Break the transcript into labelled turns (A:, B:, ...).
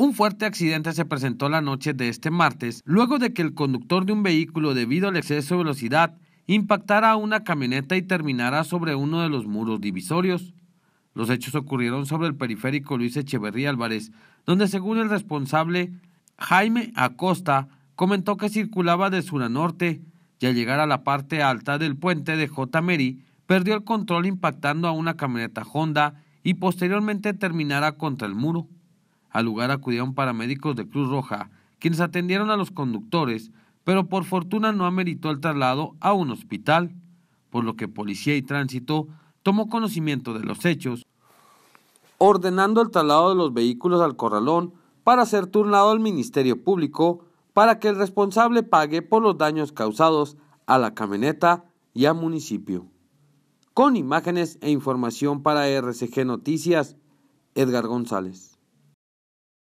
A: Un fuerte accidente se presentó la noche de este martes, luego de que el conductor de un vehículo debido al exceso de velocidad impactara a una camioneta y terminara sobre uno de los muros divisorios. Los hechos ocurrieron sobre el periférico Luis Echeverría Álvarez, donde según el responsable Jaime Acosta comentó que circulaba de sur a norte y al llegar a la parte alta del puente de J. Mary perdió el control impactando a una camioneta Honda y posteriormente terminara contra el muro. Al lugar acudieron paramédicos de Cruz Roja, quienes atendieron a los conductores, pero por fortuna no ameritó el traslado a un hospital, por lo que policía y tránsito tomó conocimiento de los hechos, ordenando el traslado de los vehículos al corralón para ser turnado al Ministerio Público para que el responsable pague por los daños causados a la camioneta y al municipio. Con imágenes e información para RCG Noticias, Edgar González.